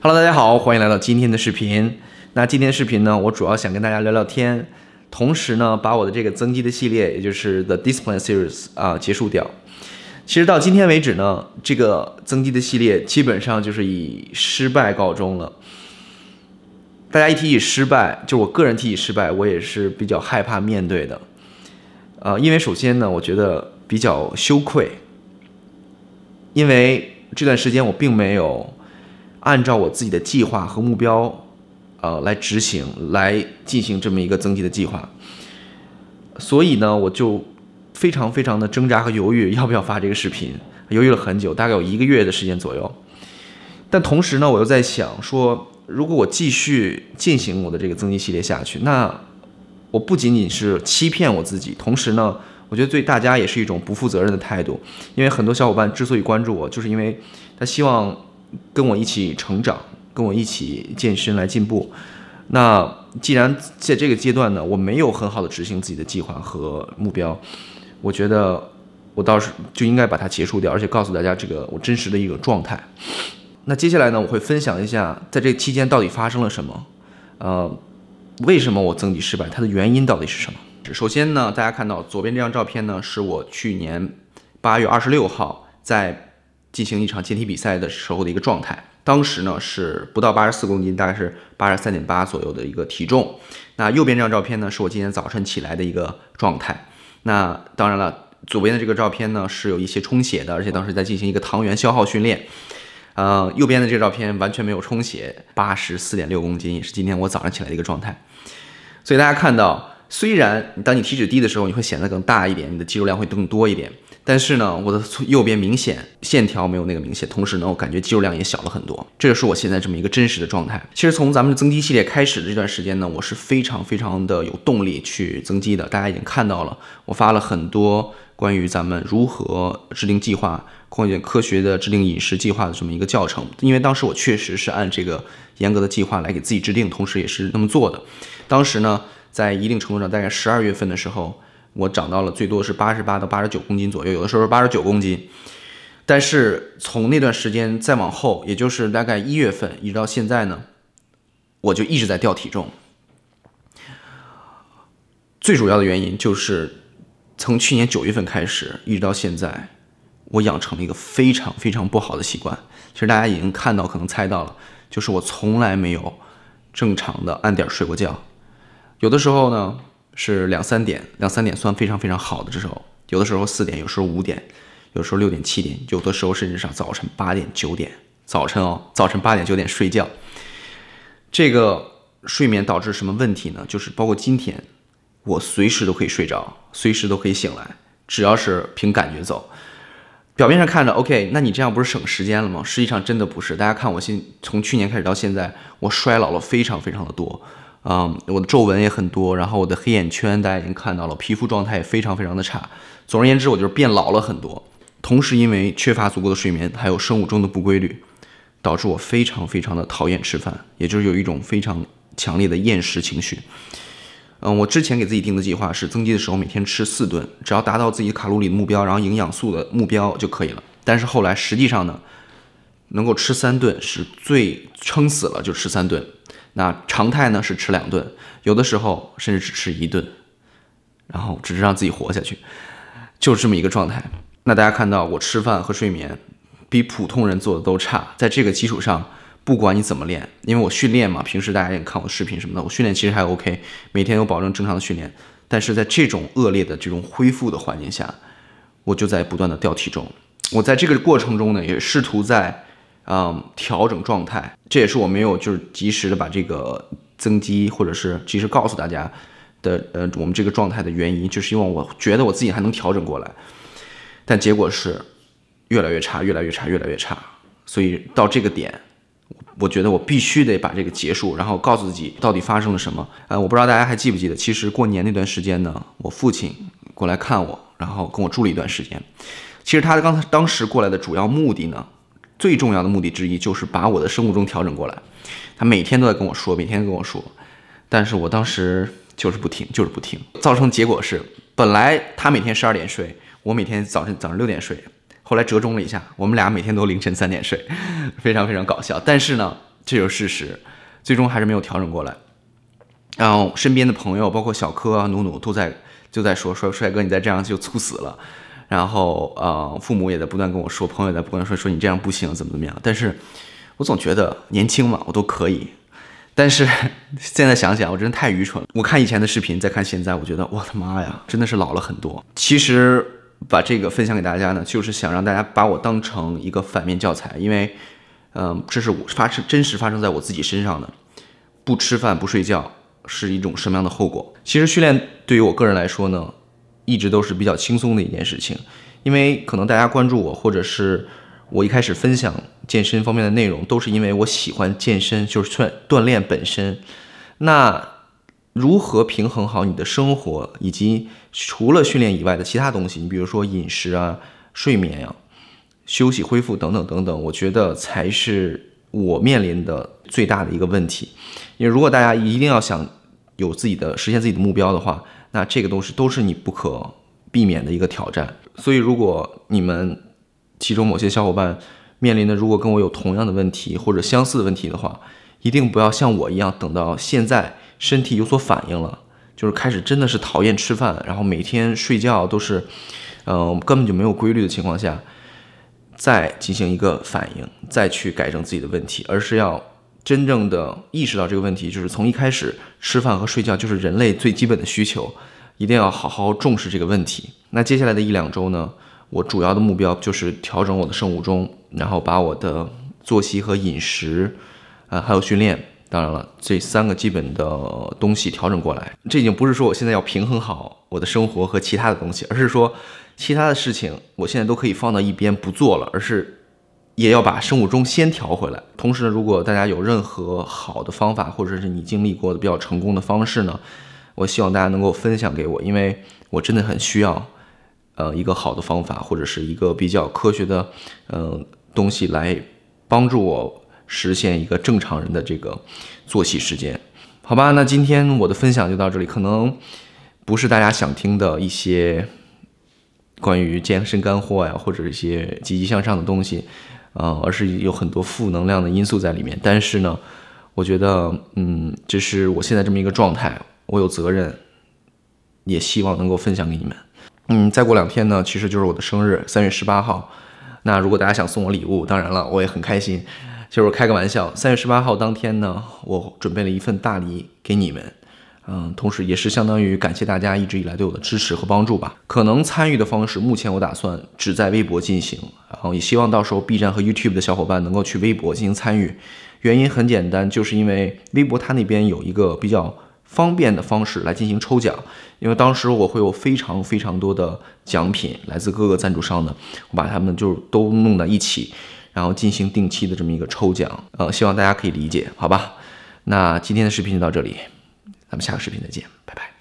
Hello，大家好，欢迎来到今天的视频。那今天视频呢，我主要想跟大家聊聊天，同时呢，把我的这个增肌的系列，也就是 The Discipline Series 啊，结束掉。其实到今天为止呢，这个增肌的系列基本上就是以失败告终了。大家一提起失败，就我个人提起失败，我也是比较害怕面对的。呃，因为首先呢，我觉得比较羞愧，因为这段时间我并没有。按照我自己的计划和目标，呃，来执行，来进行这么一个增肌的计划。所以呢，我就非常非常的挣扎和犹豫，要不要发这个视频？犹豫了很久，大概有一个月的时间左右。但同时呢，我又在想说，如果我继续进行我的这个增肌系列下去，那我不仅仅是欺骗我自己，同时呢，我觉得对大家也是一种不负责任的态度。因为很多小伙伴之所以关注我，就是因为他希望。跟我一起成长，跟我一起健身来进步。那既然在这个阶段呢，我没有很好的执行自己的计划和目标，我觉得我倒是就应该把它结束掉，而且告诉大家这个我真实的一个状态。那接下来呢，我会分享一下在这期间到底发生了什么，呃，为什么我增肌失败，它的原因到底是什么？首先呢，大家看到左边这张照片呢，是我去年八月二十六号在。进行一场健体比赛的时候的一个状态，当时呢是不到八十四公斤，大概是八十三点八左右的一个体重。那右边这张照片呢，是我今天早晨起来的一个状态。那当然了，左边的这个照片呢是有一些充血的，而且当时在进行一个糖原消耗训练。呃，右边的这个照片完全没有充血，八十四点六公斤也是今天我早上起来的一个状态。所以大家看到，虽然当你体脂低的时候，你会显得更大一点，你的肌肉量会更多一点。但是呢，我的右边明显线条没有那个明显，同时呢，我感觉肌肉量也小了很多，这就是我现在这么一个真实的状态。其实从咱们的增肌系列开始的这段时间呢，我是非常非常的有动力去增肌的。大家已经看到了，我发了很多关于咱们如何制定计划，况且科学的制定饮食计划的这么一个教程。因为当时我确实是按这个严格的计划来给自己制定，同时也是那么做的。当时呢，在一定程度上，大概十二月份的时候。我长到了最多是八十八到八十九公斤左右，有的时候是八十九公斤。但是从那段时间再往后，也就是大概一月份一直到现在呢，我就一直在掉体重。最主要的原因就是从去年九月份开始一直到现在，我养成了一个非常非常不好的习惯。其实大家已经看到，可能猜到了，就是我从来没有正常的按点睡过觉。有的时候呢。是两三点，两三点算非常非常好的。这时候，有的时候四点，有时候五点，有时候六点、七点，有的时候甚至上早晨八点、九点。早晨哦，早晨八点、九点睡觉，这个睡眠导致什么问题呢？就是包括今天，我随时都可以睡着，随时都可以醒来，只要是凭感觉走。表面上看着 OK，那你这样不是省时间了吗？实际上真的不是。大家看，我现从去年开始到现在，我衰老了非常非常的多。嗯，我的皱纹也很多，然后我的黑眼圈大家已经看到了，皮肤状态也非常非常的差。总而言之，我就是变老了很多。同时，因为缺乏足够的睡眠，还有生物钟的不规律，导致我非常非常的讨厌吃饭，也就是有一种非常强烈的厌食情绪。嗯，我之前给自己定的计划是增肌的时候每天吃四顿，只要达到自己卡路里目标，然后营养素的目标就可以了。但是后来实际上呢，能够吃三顿是最撑死了就吃三顿。那常态呢是吃两顿，有的时候甚至只吃一顿，然后只是让自己活下去，就是这么一个状态。那大家看到我吃饭和睡眠比普通人做的都差，在这个基础上，不管你怎么练，因为我训练嘛，平时大家也看我的视频什么的，我训练其实还 OK，每天有保证正常的训练，但是在这种恶劣的这种恢复的环境下，我就在不断的掉体重。我在这个过程中呢，也试图在。嗯，调整状态，这也是我没有就是及时的把这个增肌，或者是及时告诉大家的，呃，我们这个状态的原因，就是因为我觉得我自己还能调整过来，但结果是越来越差，越来越差，越来越差，所以到这个点，我觉得我必须得把这个结束，然后告诉自己到底发生了什么。呃，我不知道大家还记不记得，其实过年那段时间呢，我父亲过来看我，然后跟我住了一段时间。其实他刚才当时过来的主要目的呢。最重要的目的之一就是把我的生物钟调整过来。他每天都在跟我说，每天跟我说，但是我当时就是不听，就是不听，造成结果是，本来他每天十二点睡，我每天早晨早上六点睡，后来折中了一下，我们俩每天都凌晨三点睡，非常非常搞笑。但是呢，这就是事实，最终还是没有调整过来。然后身边的朋友，包括小柯啊、努努，都在就在说说，帅哥，你再这样就猝死了。然后，呃，父母也在不断跟我说，朋友也在不断说，说你这样不行，怎么怎么样。但是，我总觉得年轻嘛，我都可以。但是现在想想，我真的太愚蠢了。我看以前的视频，再看现在，我觉得我的妈呀，真的是老了很多。其实把这个分享给大家呢，就是想让大家把我当成一个反面教材，因为，嗯，这是我发生真实发生在我自己身上的，不吃饭不睡觉是一种什么样的后果？其实训练对于我个人来说呢。一直都是比较轻松的一件事情，因为可能大家关注我，或者是我一开始分享健身方面的内容，都是因为我喜欢健身，就是锻锻炼本身。那如何平衡好你的生活，以及除了训练以外的其他东西，你比如说饮食啊、睡眠啊、休息恢复等等等等，我觉得才是我面临的最大的一个问题。因为如果大家一定要想有自己的实现自己的目标的话，那这个东西都是你不可避免的一个挑战，所以如果你们其中某些小伙伴面临的如果跟我有同样的问题或者相似的问题的话，一定不要像我一样等到现在身体有所反应了，就是开始真的是讨厌吃饭，然后每天睡觉都是，呃根本就没有规律的情况下，再进行一个反应，再去改正自己的问题，而是要。真正的意识到这个问题，就是从一开始吃饭和睡觉就是人类最基本的需求，一定要好好重视这个问题。那接下来的一两周呢，我主要的目标就是调整我的生物钟，然后把我的作息和饮食，呃，还有训练，当然了，这三个基本的东西调整过来。这已经不是说我现在要平衡好我的生活和其他的东西，而是说其他的事情我现在都可以放到一边不做了，而是。也要把生物钟先调回来。同时呢，如果大家有任何好的方法，或者是你经历过的比较成功的方式呢，我希望大家能够分享给我，因为我真的很需要，呃，一个好的方法或者是一个比较科学的，嗯，东西来帮助我实现一个正常人的这个作息时间。好吧，那今天我的分享就到这里，可能不是大家想听的一些关于健身干货呀，或者一些积极向上的东西。啊，而是有很多负能量的因素在里面。但是呢，我觉得，嗯，这是我现在这么一个状态，我有责任，也希望能够分享给你们。嗯，再过两天呢，其实就是我的生日，三月十八号。那如果大家想送我礼物，当然了，我也很开心。就是开个玩笑，三月十八号当天呢，我准备了一份大礼给你们。嗯，同时也是相当于感谢大家一直以来对我的支持和帮助吧。可能参与的方式，目前我打算只在微博进行，然后也希望到时候 B 站和 YouTube 的小伙伴能够去微博进行参与。原因很简单，就是因为微博它那边有一个比较方便的方式来进行抽奖，因为当时我会有非常非常多的奖品来自各个赞助商的，我把他们就都弄在一起，然后进行定期的这么一个抽奖。呃，希望大家可以理解，好吧？那今天的视频就到这里。咱们下个视频再见，拜拜。